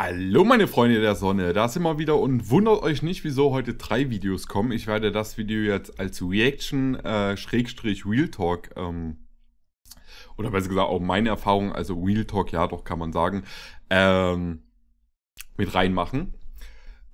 Hallo meine Freunde der Sonne, da sind wir wieder und wundert euch nicht, wieso heute drei Videos kommen. Ich werde das Video jetzt als Reaction äh, Schrägstrich Real Talk ähm, oder besser gesagt auch meine Erfahrung, also Real Talk, ja doch kann man sagen, ähm, mit reinmachen.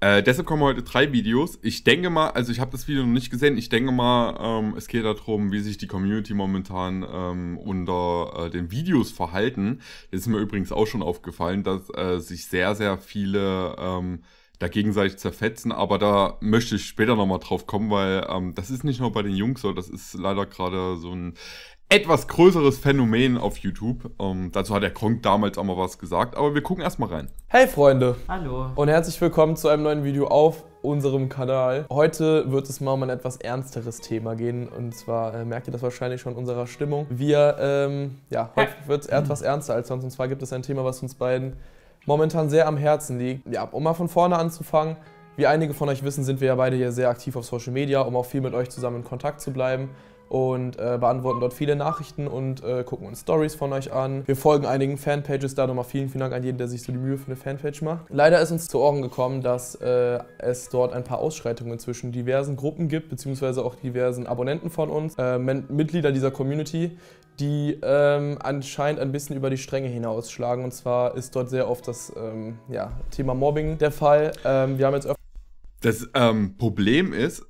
Äh, deshalb kommen heute drei Videos. Ich denke mal, also ich habe das Video noch nicht gesehen. Ich denke mal, ähm, es geht darum, wie sich die Community momentan ähm, unter äh, den Videos verhalten. Das ist mir übrigens auch schon aufgefallen, dass äh, sich sehr, sehr viele ähm, da gegenseitig zerfetzen. Aber da möchte ich später nochmal drauf kommen, weil ähm, das ist nicht nur bei den Jungs so, das ist leider gerade so ein etwas größeres Phänomen auf YouTube. Ähm, dazu hat der Kronk damals auch mal was gesagt, aber wir gucken erstmal rein. Hey Freunde! Hallo! Und herzlich willkommen zu einem neuen Video auf unserem Kanal. Heute wird es mal um ein etwas ernsteres Thema gehen und zwar äh, merkt ihr das wahrscheinlich schon unserer Stimmung. Wir, ähm, ja, heute wird es etwas ernster als sonst und zwar gibt es ein Thema, was uns beiden momentan sehr am Herzen liegt. Ja, um mal von vorne anzufangen, wie einige von euch wissen, sind wir ja beide hier sehr aktiv auf Social Media, um auch viel mit euch zusammen in Kontakt zu bleiben und äh, beantworten dort viele Nachrichten und äh, gucken uns Stories von euch an. Wir folgen einigen Fanpages, da nochmal vielen, vielen Dank an jeden, der sich so die Mühe für eine Fanpage macht. Leider ist uns zu Ohren gekommen, dass äh, es dort ein paar Ausschreitungen zwischen diversen Gruppen gibt, beziehungsweise auch diversen Abonnenten von uns, äh, Mitglieder dieser Community, die ähm, anscheinend ein bisschen über die Stränge hinausschlagen. Und zwar ist dort sehr oft das ähm, ja, Thema Mobbing der Fall. Ähm, wir haben jetzt öfter das ähm, Problem ist,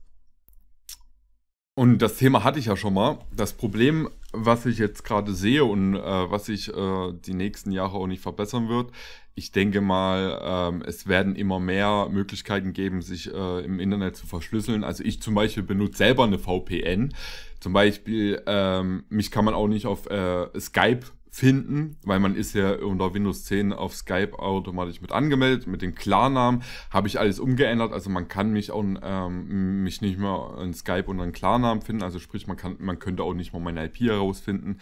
und das Thema hatte ich ja schon mal. Das Problem, was ich jetzt gerade sehe und äh, was sich äh, die nächsten Jahre auch nicht verbessern wird, ich denke mal, ähm, es werden immer mehr Möglichkeiten geben, sich äh, im Internet zu verschlüsseln. Also ich zum Beispiel benutze selber eine VPN. Zum Beispiel, ähm, mich kann man auch nicht auf äh, Skype finden, weil man ist ja unter Windows 10 auf Skype automatisch mit angemeldet, mit dem Klarnamen habe ich alles umgeändert, also man kann mich auch ähm, mich nicht mehr in Skype unter einem Klarnamen finden, also sprich man kann man könnte auch nicht mal meine IP herausfinden.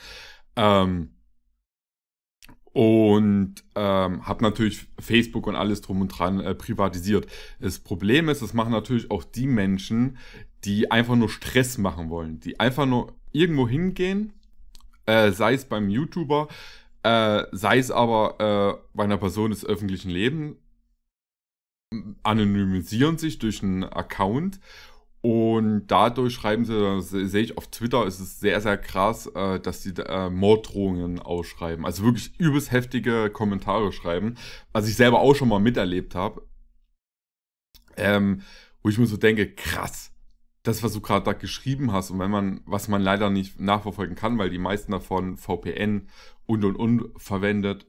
Ähm, und ähm, habe natürlich Facebook und alles drum und dran äh, privatisiert. Das Problem ist, das machen natürlich auch die Menschen, die einfach nur Stress machen wollen, die einfach nur irgendwo hingehen äh, sei es beim YouTuber, äh, sei es aber äh, bei einer Person des öffentlichen Lebens, anonymisieren sich durch einen Account und dadurch schreiben sie, sehe ich auf Twitter, ist es sehr, sehr krass, äh, dass sie äh, Morddrohungen ausschreiben. Also wirklich übelst heftige Kommentare schreiben, was ich selber auch schon mal miterlebt habe. Ähm, wo ich mir so denke, krass das, was du gerade da geschrieben hast und wenn man, was man leider nicht nachverfolgen kann, weil die meisten davon VPN und und und verwendet,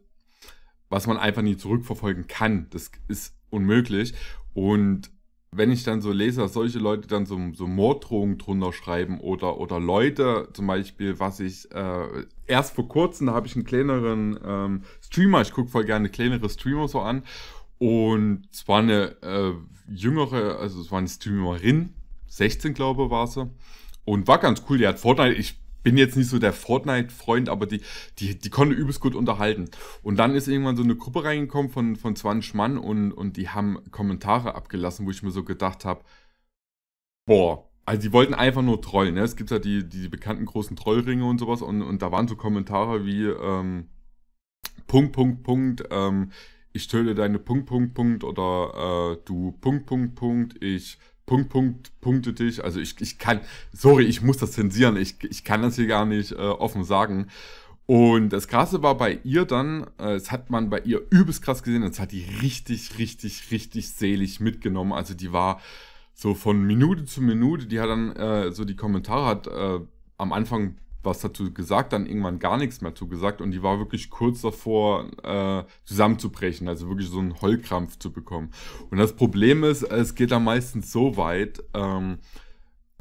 was man einfach nie zurückverfolgen kann, das ist unmöglich. Und wenn ich dann so lese, dass solche Leute dann so, so Morddrohungen drunter schreiben oder, oder Leute, zum Beispiel, was ich, äh, erst vor kurzem, da habe ich einen kleineren ähm, Streamer, ich gucke voll gerne kleinere Streamer so an und zwar eine äh, jüngere, also es war eine Streamerin, 16, glaube ich, war sie. Und war ganz cool. Die hat Fortnite, ich bin jetzt nicht so der Fortnite-Freund, aber die, die, die konnte übelst gut unterhalten. Und dann ist irgendwann so eine Gruppe reingekommen von, von 20 Mann und, und die haben Kommentare abgelassen, wo ich mir so gedacht habe, boah, also die wollten einfach nur trollen. Ne? Es gibt ja die, die bekannten großen Trollringe und sowas und, und da waren so Kommentare wie ähm, Punkt, Punkt, Punkt, ähm, ich töte deine Punkt, Punkt, Punkt oder äh, du Punkt, Punkt, Punkt, ich Punkt, Punkt, Punkte dich. Also ich, ich kann, sorry, ich muss das zensieren. Ich, ich kann das hier gar nicht äh, offen sagen. Und das Krasse war bei ihr dann, äh, das hat man bei ihr übelst krass gesehen, das hat die richtig, richtig, richtig selig mitgenommen. Also die war so von Minute zu Minute, die hat dann äh, so die Kommentare hat äh, am Anfang was dazu gesagt, dann irgendwann gar nichts mehr zu gesagt und die war wirklich kurz davor äh, zusammenzubrechen, also wirklich so einen Heulkrampf zu bekommen. Und das Problem ist, es geht dann meistens so weit, ähm,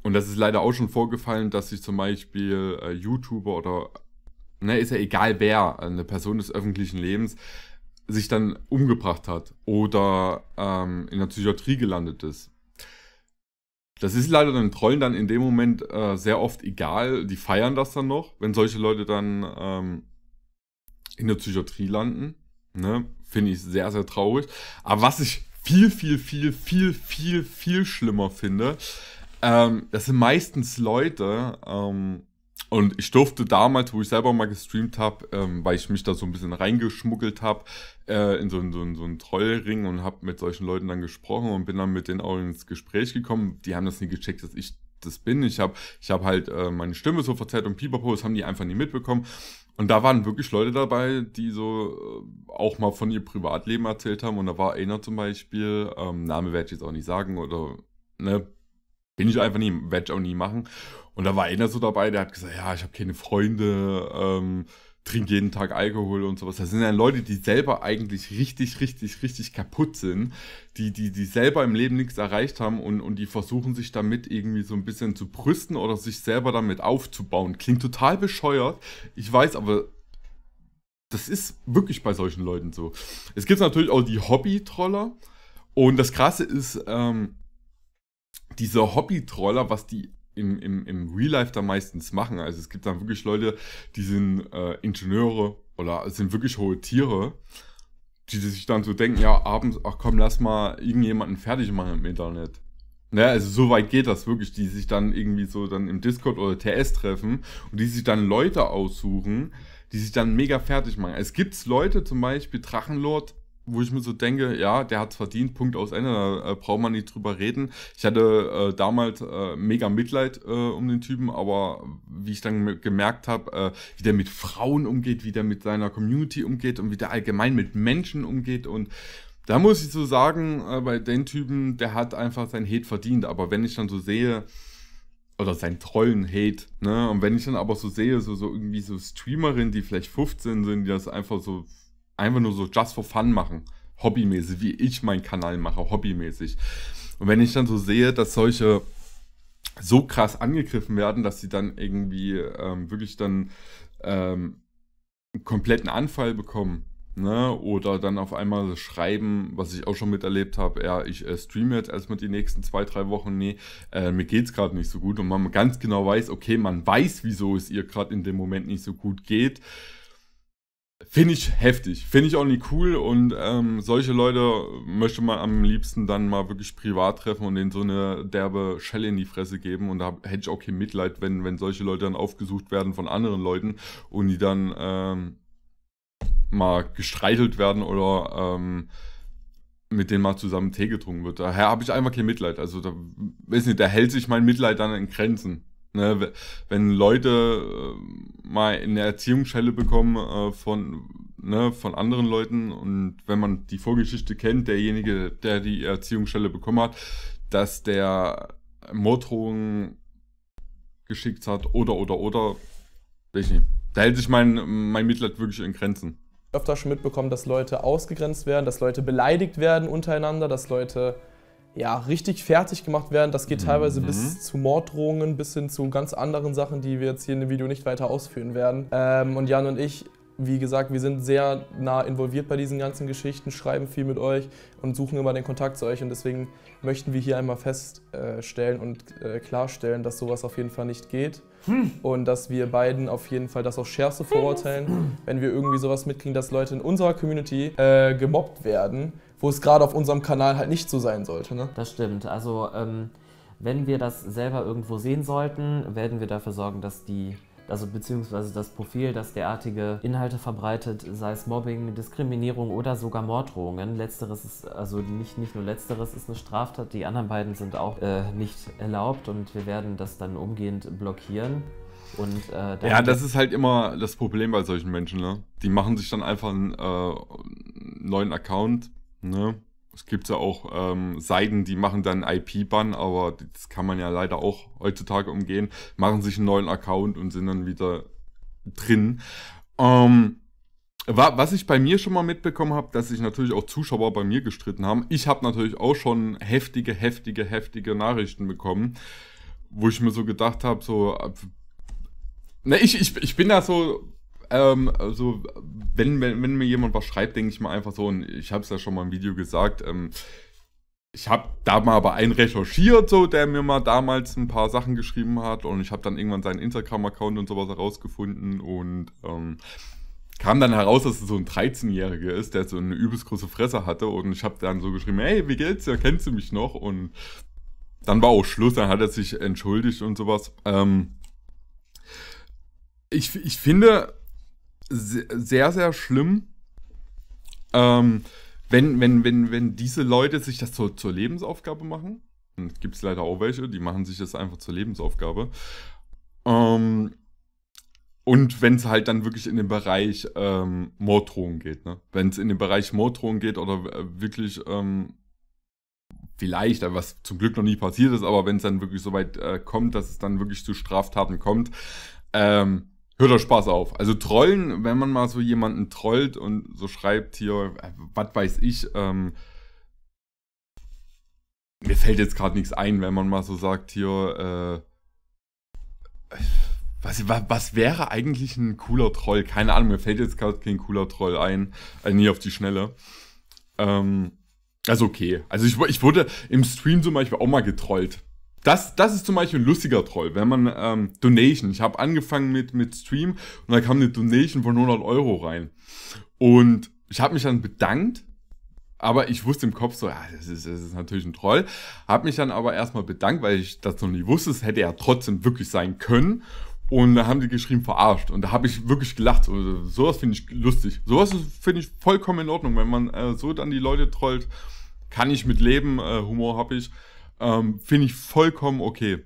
und das ist leider auch schon vorgefallen, dass sich zum Beispiel äh, YouTuber oder, ne, ist ja egal wer, eine Person des öffentlichen Lebens, sich dann umgebracht hat oder ähm, in der Psychiatrie gelandet ist. Das ist leider den Trollen dann in dem Moment äh, sehr oft egal. Die feiern das dann noch, wenn solche Leute dann ähm, in der Psychiatrie landen. Ne? Finde ich sehr, sehr traurig. Aber was ich viel, viel, viel, viel, viel, viel schlimmer finde, ähm, das sind meistens Leute, ähm, und ich durfte damals, wo ich selber mal gestreamt habe, ähm, weil ich mich da so ein bisschen reingeschmuggelt habe, äh, in so, so, so einen Trollring und habe mit solchen Leuten dann gesprochen und bin dann mit denen auch ins Gespräch gekommen. Die haben das nie gecheckt, dass ich das bin. Ich habe ich hab halt äh, meine Stimme so verzerrt und pipapo, das haben die einfach nie mitbekommen. Und da waren wirklich Leute dabei, die so äh, auch mal von ihr Privatleben erzählt haben. Und da war einer zum Beispiel, ähm, Name werde ich jetzt auch nicht sagen, oder ne, bin ich einfach nie, werde ich auch nie machen. Und da war einer so dabei, der hat gesagt, ja, ich habe keine Freunde, ähm, trinke jeden Tag Alkohol und sowas. Das sind ja Leute, die selber eigentlich richtig, richtig, richtig kaputt sind, die, die, die selber im Leben nichts erreicht haben und, und die versuchen sich damit irgendwie so ein bisschen zu brüsten oder sich selber damit aufzubauen. Klingt total bescheuert. Ich weiß, aber das ist wirklich bei solchen Leuten so. Es gibt natürlich auch die Hobby-Troller. Und das Krasse ist, ähm, diese Hobby-Troller, was die im, im, im Real Life da meistens machen. Also es gibt dann wirklich Leute, die sind äh, Ingenieure oder sind wirklich hohe Tiere, die sich dann so denken, ja, abends, ach komm, lass mal irgendjemanden fertig machen im Internet. Naja, ne, also so weit geht das wirklich, die sich dann irgendwie so dann im Discord oder TS treffen und die sich dann Leute aussuchen, die sich dann mega fertig machen. Es gibt Leute, zum Beispiel Drachenlord, wo ich mir so denke, ja, der hat es verdient, Punkt aus Ende, da äh, braucht man nicht drüber reden. Ich hatte äh, damals äh, mega Mitleid äh, um den Typen, aber wie ich dann gemerkt habe, äh, wie der mit Frauen umgeht, wie der mit seiner Community umgeht und wie der allgemein mit Menschen umgeht und da muss ich so sagen, äh, bei den Typen, der hat einfach sein Hate verdient, aber wenn ich dann so sehe, oder sein Trollen-Hate, ne, und wenn ich dann aber so sehe, so, so irgendwie so Streamerinnen, die vielleicht 15 sind, die das einfach so einfach nur so just for fun machen. Hobbymäßig, wie ich meinen Kanal mache, hobbymäßig. Und wenn ich dann so sehe, dass solche so krass angegriffen werden, dass sie dann irgendwie ähm, wirklich dann ähm, einen kompletten Anfall bekommen, Ne? Oder dann auf einmal schreiben, was ich auch schon miterlebt habe, ja, ich äh, streame jetzt erstmal die nächsten zwei, drei Wochen, nee, äh, mir es gerade nicht so gut. Und man ganz genau weiß, okay, man weiß, wieso es ihr gerade in dem Moment nicht so gut geht. Finde ich heftig, finde ich auch nicht cool und ähm, solche Leute möchte man am liebsten dann mal wirklich privat treffen und denen so eine derbe Schelle in die Fresse geben und da hätte ich auch kein Mitleid, wenn, wenn solche Leute dann aufgesucht werden von anderen Leuten und die dann ähm, mal gestreichelt werden oder ähm, mit denen mal zusammen Tee getrunken wird. Daher habe ich einfach kein Mitleid, also da, weiß nicht, da hält sich mein Mitleid dann in Grenzen. Ne, wenn Leute äh, mal eine Erziehungsschelle bekommen äh, von, ne, von anderen Leuten und wenn man die Vorgeschichte kennt, derjenige, der die Erziehungsschelle bekommen hat, dass der Morddrohungen geschickt hat oder, oder, oder, weiß nicht. Da hält sich mein, mein Mitleid wirklich in Grenzen. Ich Öfter schon mitbekommen, dass Leute ausgegrenzt werden, dass Leute beleidigt werden untereinander, dass Leute ja, richtig fertig gemacht werden. Das geht teilweise mhm. bis zu Morddrohungen, bis hin zu ganz anderen Sachen, die wir jetzt hier in dem Video nicht weiter ausführen werden. Ähm, und Jan und ich, wie gesagt, wir sind sehr nah involviert bei diesen ganzen Geschichten, schreiben viel mit euch und suchen immer den Kontakt zu euch. Und deswegen möchten wir hier einmal feststellen und äh, klarstellen, dass sowas auf jeden Fall nicht geht. Hm. Und dass wir beiden auf jeden Fall das auch schärfste verurteilen, wenn wir irgendwie sowas mitkriegen, dass Leute in unserer Community äh, gemobbt werden wo es gerade auf unserem Kanal halt nicht so sein sollte. Ne? Das stimmt. Also ähm, wenn wir das selber irgendwo sehen sollten, werden wir dafür sorgen, dass die also beziehungsweise das Profil, das derartige Inhalte verbreitet, sei es Mobbing, Diskriminierung oder sogar Morddrohungen. Letzteres ist, also nicht, nicht nur letzteres ist eine Straftat, die anderen beiden sind auch äh, nicht erlaubt und wir werden das dann umgehend blockieren. Und, äh, ja, das ist halt immer das Problem bei solchen Menschen, ne? Die machen sich dann einfach einen äh, neuen Account, Ne? Es gibt ja auch ähm, Seiten, die machen dann IP-Bann, aber das kann man ja leider auch heutzutage umgehen, machen sich einen neuen Account und sind dann wieder drin. Ähm, wa was ich bei mir schon mal mitbekommen habe, dass sich natürlich auch Zuschauer bei mir gestritten haben. Ich habe natürlich auch schon heftige, heftige, heftige Nachrichten bekommen, wo ich mir so gedacht habe, so, ne, ich, ich, ich bin da so ähm, also, wenn, wenn, wenn, mir jemand was schreibt, denke ich mal einfach so, und ich habe es ja schon mal im Video gesagt, ähm, ich habe da mal aber einen recherchiert, so, der mir mal damals ein paar Sachen geschrieben hat und ich habe dann irgendwann seinen Instagram-Account und sowas herausgefunden und ähm, kam dann heraus, dass es so ein 13-Jähriger ist, der so eine übelst große Fresse hatte und ich habe dann so geschrieben, hey, wie geht's dir, kennst du mich noch? Und dann war auch Schluss, dann hat er sich entschuldigt und sowas. Ähm, ich, ich finde, sehr, sehr schlimm, ähm, wenn, wenn, wenn, wenn diese Leute sich das zur, zur Lebensaufgabe machen. Gibt es leider auch welche, die machen sich das einfach zur Lebensaufgabe. Ähm, und wenn es halt dann wirklich in den Bereich ähm, Morddrohungen geht, ne? Wenn es in den Bereich Morddrohungen geht oder äh, wirklich ähm, vielleicht, was zum Glück noch nie passiert ist, aber wenn es dann wirklich so weit äh, kommt, dass es dann wirklich zu Straftaten kommt, ähm, hört doch Spaß auf. Also trollen, wenn man mal so jemanden trollt und so schreibt hier, äh, was weiß ich, ähm, mir fällt jetzt gerade nichts ein, wenn man mal so sagt hier, äh, was, was, wäre eigentlich ein cooler Troll? Keine Ahnung, mir fällt jetzt gerade kein cooler Troll ein. Also nie auf die Schnelle. Ähm, also okay. Also ich, ich wurde im Stream zum Beispiel auch mal getrollt das, das ist zum Beispiel ein lustiger Troll, wenn man ähm, Donation, ich habe angefangen mit, mit Stream und da kam eine Donation von 100 Euro rein. Und ich habe mich dann bedankt, aber ich wusste im Kopf so, ja, das ist, das ist natürlich ein Troll. Habe mich dann aber erstmal bedankt, weil ich das noch nie wusste, es hätte ja trotzdem wirklich sein können. Und da haben die geschrieben, verarscht. Und da habe ich wirklich gelacht. Und sowas finde ich lustig. Sowas finde ich vollkommen in Ordnung, wenn man äh, so dann die Leute trollt. Kann ich mit leben, äh, Humor habe ich. Ähm, Finde ich vollkommen okay.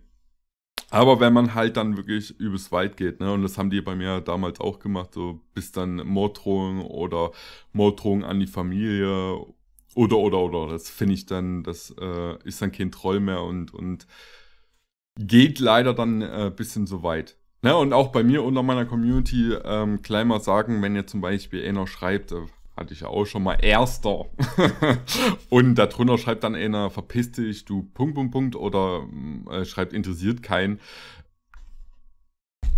Aber wenn man halt dann wirklich übelst weit geht, ne, und das haben die bei mir damals auch gemacht, so bis dann Morddrohungen oder Morddrohungen an die Familie oder oder oder, das finde ich dann, das äh, ist dann kein Troll mehr und und geht leider dann ein äh, bisschen so weit. Ne, und auch bei mir unter meiner Community ähm, kleiner sagen, wenn ihr zum Beispiel einer schreibt, äh, hatte ich ja auch schon mal erster. und darunter schreibt dann einer, verpiss dich, du Punkt, Punkt, Punkt oder mm, äh, schreibt, interessiert keinen.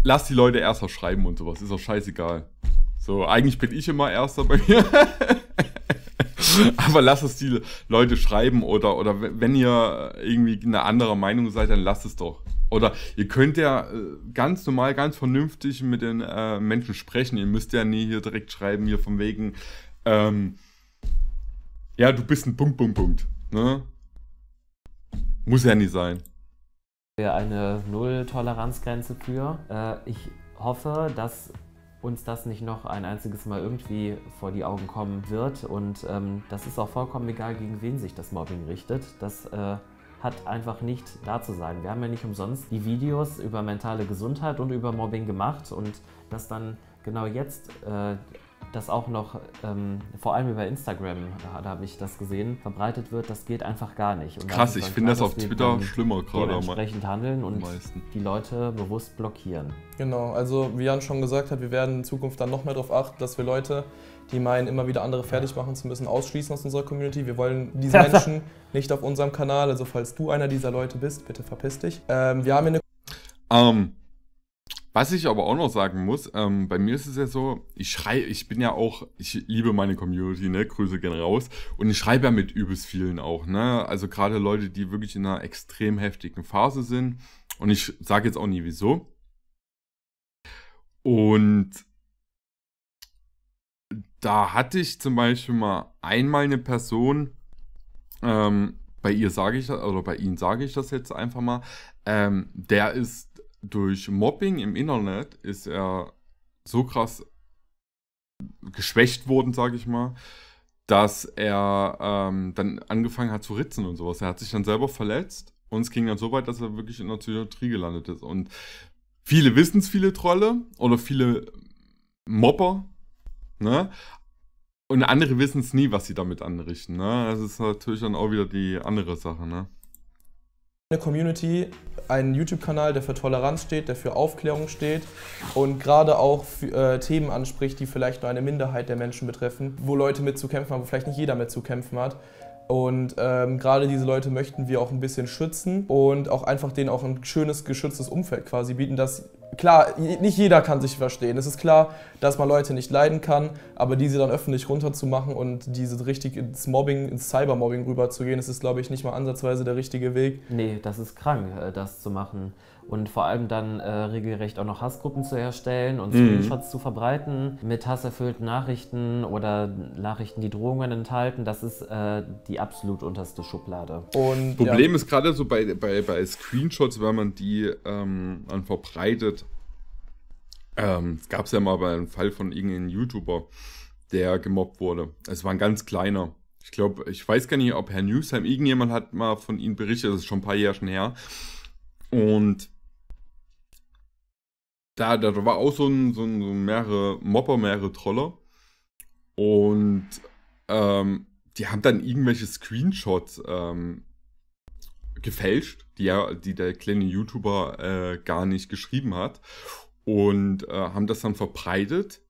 Lass die Leute erster schreiben und sowas, ist doch scheißegal. So, eigentlich bin ich immer erster bei mir. Aber lasst es die Leute schreiben oder, oder wenn ihr irgendwie eine andere Meinung seid, dann lasst es doch. Oder ihr könnt ja äh, ganz normal, ganz vernünftig mit den äh, Menschen sprechen. Ihr müsst ja nie hier direkt schreiben, hier von wegen, ähm, ja, du bist ein Punkt, Punkt, Punkt. Ne? Muss ja nie sein. Wir eine null toleranz grenze für. Äh, ich hoffe, dass uns das nicht noch ein einziges Mal irgendwie vor die Augen kommen wird. Und ähm, das ist auch vollkommen egal, gegen wen sich das Mobbing richtet. Das äh, hat einfach nicht da zu sein. Wir haben ja nicht umsonst die Videos über mentale Gesundheit und über Mobbing gemacht und dass dann genau jetzt äh, das auch noch, ähm, vor allem über Instagram, da, da habe ich das gesehen, verbreitet wird, das geht einfach gar nicht. Und Krass, ich finde das auf Twitter schlimmer gerade. Entsprechend handeln und die Leute bewusst blockieren. Genau, also wie Jan schon gesagt hat, wir werden in Zukunft dann noch mehr darauf achten, dass wir Leute, die meinen, immer wieder andere fertig machen zu müssen, ausschließen aus unserer Community. Wir wollen diese Menschen nicht auf unserem Kanal. Also falls du einer dieser Leute bist, bitte verpiss dich. Ähm, wir haben hier eine... Um. Ähm, was ich aber auch noch sagen muss, ähm, bei mir ist es ja so, ich schreibe, ich bin ja auch, ich liebe meine Community, ne, Grüße gehen raus. Und ich schreibe ja mit übelst vielen auch, ne. Also gerade Leute, die wirklich in einer extrem heftigen Phase sind. Und ich sage jetzt auch nie wieso. Und da hatte ich zum Beispiel mal einmal eine Person, ähm, bei ihr sage ich das, oder bei ihnen sage ich das jetzt einfach mal, ähm, der ist durch Mobbing im Internet ist er so krass geschwächt worden, sage ich mal, dass er ähm, dann angefangen hat zu ritzen und sowas. Er hat sich dann selber verletzt und es ging dann so weit, dass er wirklich in der Psychiatrie gelandet ist. Und viele wissen es, viele Trolle oder viele Mopper, ne? Und andere wissen es nie, was sie damit anrichten, ne? Das ist natürlich dann auch wieder die andere Sache, ne? Eine Community, ein YouTube-Kanal, der für Toleranz steht, der für Aufklärung steht und gerade auch für, äh, Themen anspricht, die vielleicht nur eine Minderheit der Menschen betreffen, wo Leute mitzukämpfen haben, wo vielleicht nicht jeder mitzukämpfen hat. Und ähm, gerade diese Leute möchten wir auch ein bisschen schützen und auch einfach denen auch ein schönes, geschütztes Umfeld quasi bieten, dass klar, nicht jeder kann sich verstehen. Es ist klar, dass man Leute nicht leiden kann, aber diese dann öffentlich runterzumachen und diese richtig ins Mobbing, ins Cybermobbing rüberzugehen, das ist, glaube ich, nicht mal ansatzweise der richtige Weg. Nee, das ist krank, äh, das zu machen und vor allem dann äh, regelrecht auch noch Hassgruppen zu erstellen und mhm. Screenshots mm. zu verbreiten mit hasserfüllten Nachrichten oder Nachrichten, die Drohungen enthalten, das ist äh, die absolut unterste Schublade. Und, Problem ja. ist gerade so bei, bei, bei Screenshots, wenn man die ähm, dann verbreitet. Ähm, es ähm, gab ja mal bei einem Fall von irgendeinem YouTuber, der gemobbt wurde. Es war ein ganz kleiner. Ich glaube, ich weiß gar nicht, ob Herr Newsheim, irgendjemand hat mal von ihm berichtet, das ist schon ein paar Jahre schon her. Und da, da war auch so ein, so ein so mehrere Mopper, mehrere Troller. Und ähm, die haben dann irgendwelche Screenshots ähm, gefälscht, die, ja, die der kleine YouTuber äh, gar nicht geschrieben hat. Und äh, haben das dann verbreitet.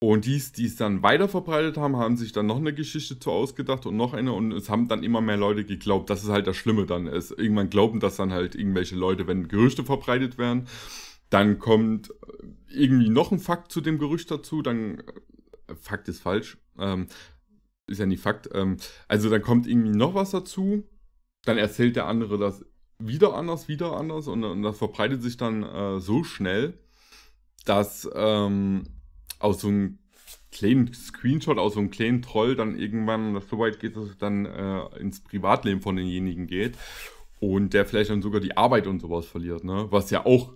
Und die, die es dann weiter verbreitet haben, haben sich dann noch eine Geschichte zu ausgedacht und noch eine. Und es haben dann immer mehr Leute geglaubt. Das ist halt das Schlimme dann. Ist. Irgendwann glauben das dann halt irgendwelche Leute, wenn Gerüchte verbreitet werden. Dann kommt äh, irgendwie noch ein Fakt zu dem Gerücht dazu. Dann, äh, Fakt ist falsch. Ähm, ist ja nicht Fakt. Ähm, also dann kommt irgendwie noch was dazu. Dann erzählt der andere das wieder anders, wieder anders. Und, und das verbreitet sich dann äh, so schnell, dass ähm, aus so einem kleinen Screenshot, aus so einem kleinen Troll dann irgendwann das so weit geht, dass es dann äh, ins Privatleben von denjenigen geht. Und der vielleicht dann sogar die Arbeit und sowas verliert, ne? Was ja auch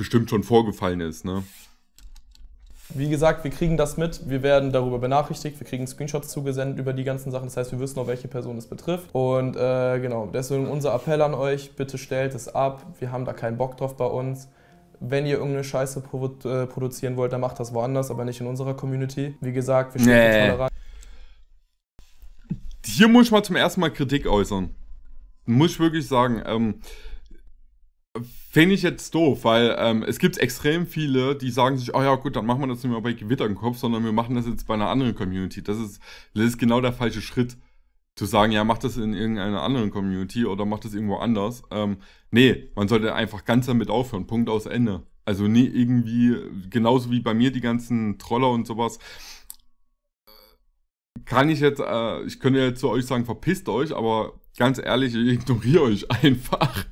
bestimmt schon vorgefallen ist. Ne? Wie gesagt, wir kriegen das mit, wir werden darüber benachrichtigt, wir kriegen Screenshots zugesendet über die ganzen Sachen, das heißt, wir wissen auch, welche Person es betrifft. Und äh, genau, deswegen unser Appell an euch, bitte stellt es ab, wir haben da keinen Bock drauf bei uns. Wenn ihr irgendeine Scheiße produ äh, produzieren wollt, dann macht das woanders, aber nicht in unserer Community. Wie gesagt, wir stehen nee. tolerant. Hier muss ich mal zum ersten Mal Kritik äußern. Muss ich wirklich sagen. Ähm, Finde ich jetzt doof, weil ähm, es gibt extrem viele, die sagen sich, oh ja gut, dann machen wir das nicht mehr bei Gewitter im Kopf, sondern wir machen das jetzt bei einer anderen Community. Das ist, das ist genau der falsche Schritt, zu sagen, ja, mach das in irgendeiner anderen Community oder mach das irgendwo anders. Ähm, nee, man sollte einfach ganz damit aufhören, Punkt aus Ende. Also nie irgendwie, genauso wie bei mir die ganzen Troller und sowas, kann ich jetzt, äh, ich könnte jetzt zu euch sagen, verpisst euch, aber ganz ehrlich, ich ignoriere euch einfach.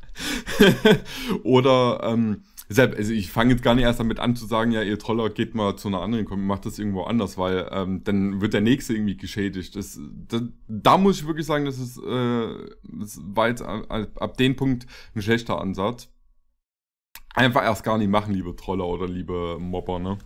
oder ähm, selbst, also ich fange jetzt gar nicht erst damit an zu sagen, ja, ihr Troller geht mal zu einer anderen Community, macht das irgendwo anders, weil ähm, dann wird der nächste irgendwie geschädigt. Das, das, da muss ich wirklich sagen, das ist, äh, das war jetzt ab, ab dem Punkt ein schlechter Ansatz. Einfach erst gar nicht machen, liebe Troller oder liebe Mobber, ne?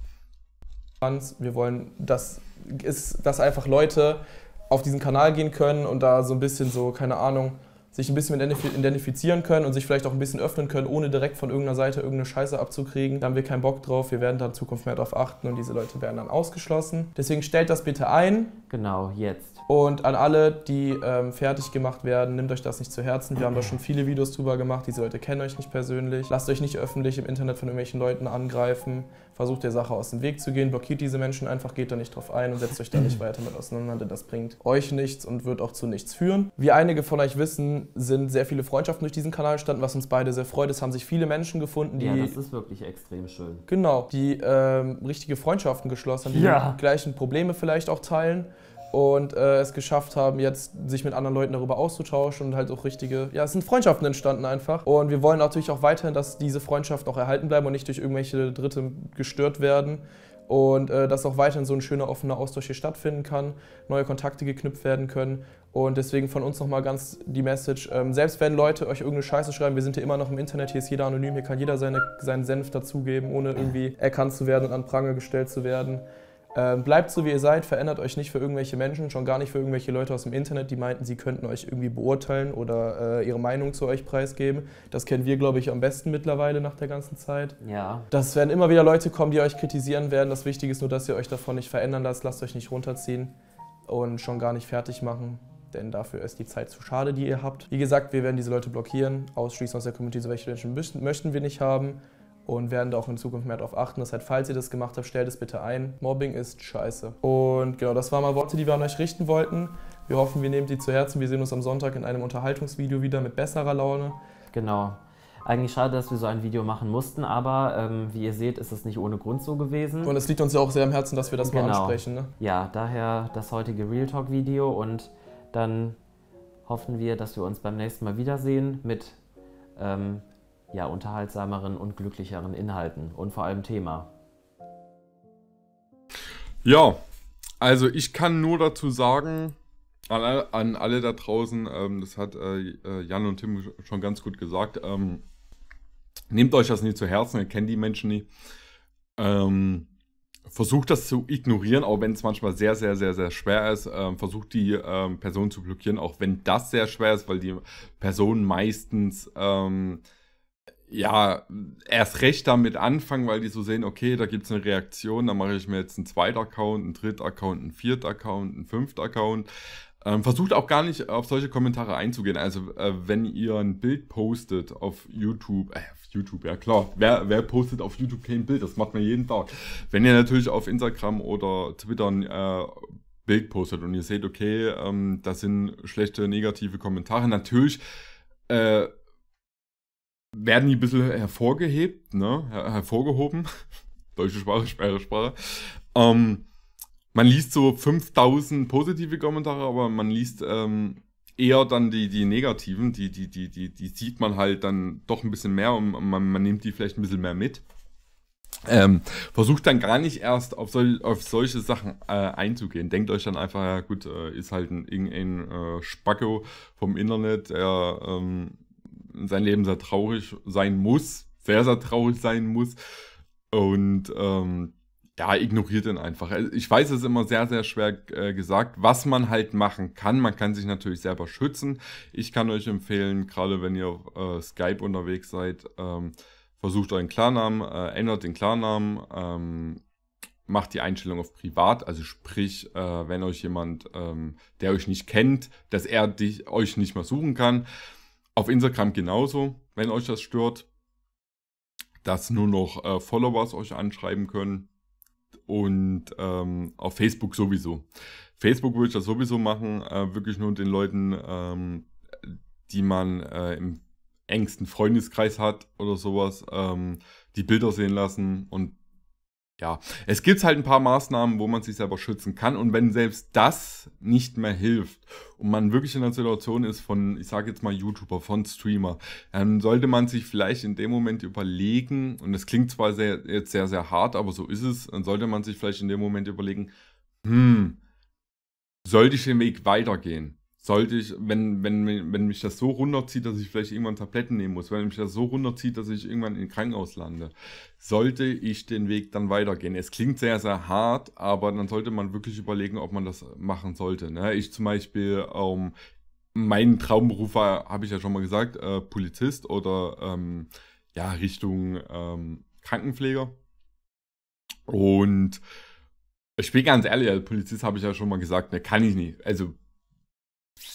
Wir wollen, dass, ist, dass einfach Leute auf diesen Kanal gehen können und da so ein bisschen so, keine Ahnung, sich ein bisschen identifizieren können und sich vielleicht auch ein bisschen öffnen können, ohne direkt von irgendeiner Seite irgendeine Scheiße abzukriegen. Da haben wir keinen Bock drauf, wir werden da in Zukunft mehr drauf achten und diese Leute werden dann ausgeschlossen. Deswegen stellt das bitte ein. Genau, jetzt. Und an alle, die ähm, fertig gemacht werden, nehmt euch das nicht zu Herzen. Wir haben da schon viele Videos drüber gemacht. Diese Leute kennen euch nicht persönlich. Lasst euch nicht öffentlich im Internet von irgendwelchen Leuten angreifen. Versucht der Sache aus dem Weg zu gehen. Blockiert diese Menschen einfach, geht da nicht drauf ein und setzt euch da nicht weiter mit auseinander. Denn Das bringt euch nichts und wird auch zu nichts führen. Wie einige von euch wissen, sind sehr viele Freundschaften durch diesen Kanal entstanden, was uns beide sehr freut. Es haben sich viele Menschen gefunden, die. Ja, das ist wirklich extrem schön. Genau, die ähm, richtige Freundschaften geschlossen haben, die ja. die gleichen Probleme vielleicht auch teilen und äh, es geschafft haben, jetzt sich mit anderen Leuten darüber auszutauschen und halt auch richtige, ja, es sind Freundschaften entstanden einfach. Und wir wollen natürlich auch weiterhin, dass diese Freundschaften auch erhalten bleiben und nicht durch irgendwelche Dritte gestört werden. Und äh, dass auch weiterhin so ein schöner offener Austausch hier stattfinden kann, neue Kontakte geknüpft werden können. Und deswegen von uns nochmal ganz die Message, ähm, selbst wenn Leute euch irgendeine Scheiße schreiben, wir sind hier immer noch im Internet, hier ist jeder anonym, hier kann jeder seine, seinen Senf dazugeben, ohne irgendwie erkannt zu werden und an Pranger gestellt zu werden. Ähm, bleibt so, wie ihr seid, verändert euch nicht für irgendwelche Menschen, schon gar nicht für irgendwelche Leute aus dem Internet, die meinten, sie könnten euch irgendwie beurteilen oder äh, ihre Meinung zu euch preisgeben. Das kennen wir, glaube ich, am besten mittlerweile nach der ganzen Zeit. Ja. Das werden immer wieder Leute kommen, die euch kritisieren werden. Das Wichtige ist nur, dass ihr euch davon nicht verändern lasst, lasst euch nicht runterziehen und schon gar nicht fertig machen denn dafür ist die Zeit zu schade, die ihr habt. Wie gesagt, wir werden diese Leute blockieren, ausschließen aus der Community, so welche Menschen möchten wir nicht haben und werden da auch in Zukunft mehr darauf achten. Das heißt, falls ihr das gemacht habt, stellt es bitte ein. Mobbing ist scheiße. Und genau, das waren mal Worte, die wir an euch richten wollten. Wir hoffen, wir nehmen die zu Herzen. Wir sehen uns am Sonntag in einem Unterhaltungsvideo wieder mit besserer Laune. Genau. Eigentlich schade, dass wir so ein Video machen mussten, aber ähm, wie ihr seht, ist es nicht ohne Grund so gewesen. Und es liegt uns ja auch sehr am Herzen, dass wir das genau. mal ansprechen. Ne? Ja, daher das heutige Real Talk Video und dann hoffen wir, dass wir uns beim nächsten Mal wiedersehen mit ähm, ja unterhaltsameren und glücklicheren Inhalten und vor allem Thema. Ja, also ich kann nur dazu sagen, an, alle, an alle da draußen, ähm, das hat äh, äh, Jan und Tim schon ganz gut gesagt, ähm, nehmt euch das nie zu Herzen, ihr kennt die Menschen nicht. Ähm, versucht das zu ignorieren, auch wenn es manchmal sehr, sehr, sehr, sehr schwer ist. Ähm, versucht die ähm, Person zu blockieren, auch wenn das sehr schwer ist, weil die Person meistens ähm, ja, erst recht damit anfangen, weil die so sehen, okay, da gibt es eine Reaktion, da mache ich mir jetzt einen zweiten Account, einen dritten Account, einen vierten Account, einen fünften Account. Ähm, versucht auch gar nicht auf solche Kommentare einzugehen. Also äh, wenn ihr ein Bild postet auf YouTube, äh, auf YouTube, ja klar, wer, wer postet auf YouTube kein Bild? Das macht man jeden Tag. Wenn ihr natürlich auf Instagram oder Twitter ein äh, Bild postet und ihr seht, okay, ähm, das sind schlechte, negative Kommentare, natürlich äh, werden die ein bisschen hervorgehebt, ne? Her hervorgehoben. Deutsche Sprache, schwere Sprache. Ähm, man liest so 5000 positive Kommentare, aber man liest ähm, eher dann die, die negativen, die, die, die, die, die sieht man halt dann doch ein bisschen mehr und man, man nimmt die vielleicht ein bisschen mehr mit. Ähm, versucht dann gar nicht erst auf, sol auf solche Sachen äh, einzugehen. Denkt euch dann einfach, ja gut, äh, ist halt ein, irgendein äh, Spacko vom Internet, der ähm, sein Leben sehr traurig sein muss, sehr, sehr traurig sein muss. Und ähm, ja, ignoriert ihn einfach. Also, ich weiß, es ist immer sehr, sehr schwer äh, gesagt, was man halt machen kann. Man kann sich natürlich selber schützen. Ich kann euch empfehlen, gerade wenn ihr auf äh, Skype unterwegs seid, ähm, versucht euren Klarnamen, äh, ändert den Klarnamen, ähm, macht die Einstellung auf privat, also sprich, äh, wenn euch jemand, ähm, der euch nicht kennt, dass er dich, euch nicht mehr suchen kann. Auf Instagram genauso, wenn euch das stört, dass nur noch äh, Followers euch anschreiben können. Und ähm, auf Facebook sowieso. Facebook würde ich das sowieso machen, äh, wirklich nur den Leuten, ähm, die man äh, im engsten Freundeskreis hat oder sowas, ähm, die Bilder sehen lassen und ja, es gibt halt ein paar Maßnahmen, wo man sich selber schützen kann. Und wenn selbst das nicht mehr hilft und man wirklich in einer Situation ist von, ich sage jetzt mal YouTuber, von Streamer, dann sollte man sich vielleicht in dem Moment überlegen, und das klingt zwar sehr, jetzt sehr, sehr hart, aber so ist es, dann sollte man sich vielleicht in dem Moment überlegen, hm, sollte ich den Weg weitergehen? sollte ich, wenn, wenn, wenn mich das so runterzieht, dass ich vielleicht irgendwann Tabletten nehmen muss, wenn mich das so runterzieht, dass ich irgendwann in Krankenhaus lande, sollte ich den Weg dann weitergehen. Es klingt sehr, sehr hart, aber dann sollte man wirklich überlegen, ob man das machen sollte. Ne? Ich zum Beispiel, ähm, mein Traumberuf war, habe ich ja schon mal gesagt, äh, Polizist oder ähm, ja, Richtung ähm, Krankenpfleger. Und ich bin ganz ehrlich, als Polizist habe ich ja schon mal gesagt, ne, kann ich nicht. Also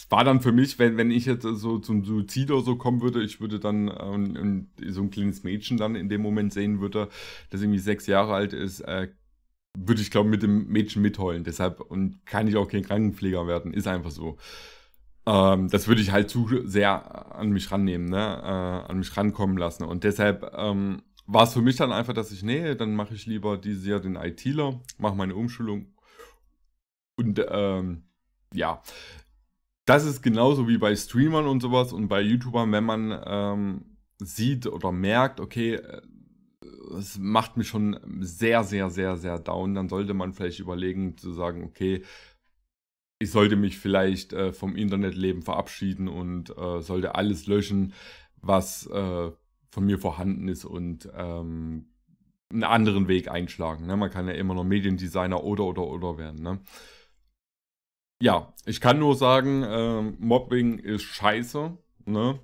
war dann für mich, wenn, wenn ich jetzt so zum Suizid oder so kommen würde, ich würde dann ähm, so ein kleines Mädchen dann in dem Moment sehen würde, das irgendwie sechs Jahre alt ist, äh, würde ich glaube mit dem Mädchen mitheulen. Deshalb und kann ich auch kein Krankenpfleger werden, ist einfach so. Ähm, das würde ich halt zu sehr an mich rannehmen, ne? Äh, an mich rankommen lassen. Und deshalb ähm, war es für mich dann einfach, dass ich, nee, dann mache ich lieber dieses Jahr den ITler, mache meine Umschulung und ähm, ja, das ist genauso wie bei Streamern und sowas und bei YouTubern, wenn man ähm, sieht oder merkt, okay, äh, es macht mich schon sehr, sehr, sehr, sehr down, dann sollte man vielleicht überlegen zu sagen, okay, ich sollte mich vielleicht äh, vom Internetleben verabschieden und äh, sollte alles löschen, was äh, von mir vorhanden ist und ähm, einen anderen Weg einschlagen. Ne? Man kann ja immer noch Mediendesigner oder oder oder werden. Ne? Ja, ich kann nur sagen, äh, Mobbing ist scheiße. Ne?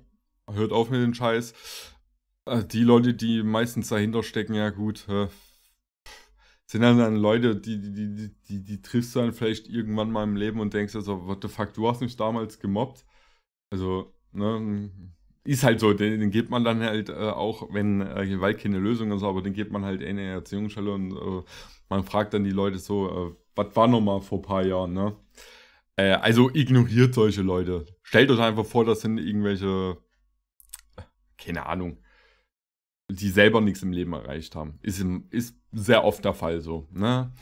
Hört auf mit dem Scheiß. Äh, die Leute, die meistens dahinter stecken, ja gut, äh, sind dann, dann Leute, die, die, die, die, die triffst du dann vielleicht irgendwann mal im Leben und denkst so, also, what the fuck, du hast mich damals gemobbt. Also, ne, ist halt so, den, den gibt man dann halt äh, auch, wenn äh, Gewalt keine Lösung ist, aber den gibt man halt in eine Erziehungsstelle und äh, man fragt dann die Leute so, äh, was war nochmal vor ein paar Jahren, ne? Äh, also ignoriert solche Leute. Stellt euch einfach vor, das sind irgendwelche, keine Ahnung, die selber nichts im Leben erreicht haben. Ist, im, ist sehr oft der Fall so. Ne?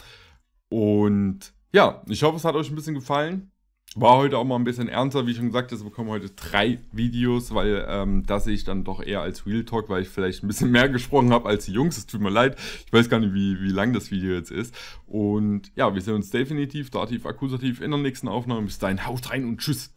Und ja, ich hoffe, es hat euch ein bisschen gefallen. War heute auch mal ein bisschen ernster, wie schon gesagt, es bekommen heute drei Videos, weil ähm, das sehe ich dann doch eher als Real Talk, weil ich vielleicht ein bisschen mehr gesprochen habe als die Jungs. Es tut mir leid, ich weiß gar nicht, wie, wie lang das Video jetzt ist. Und ja, wir sehen uns definitiv, Dativ, Akkusativ in der nächsten Aufnahme. Bis dahin, haut rein und tschüss.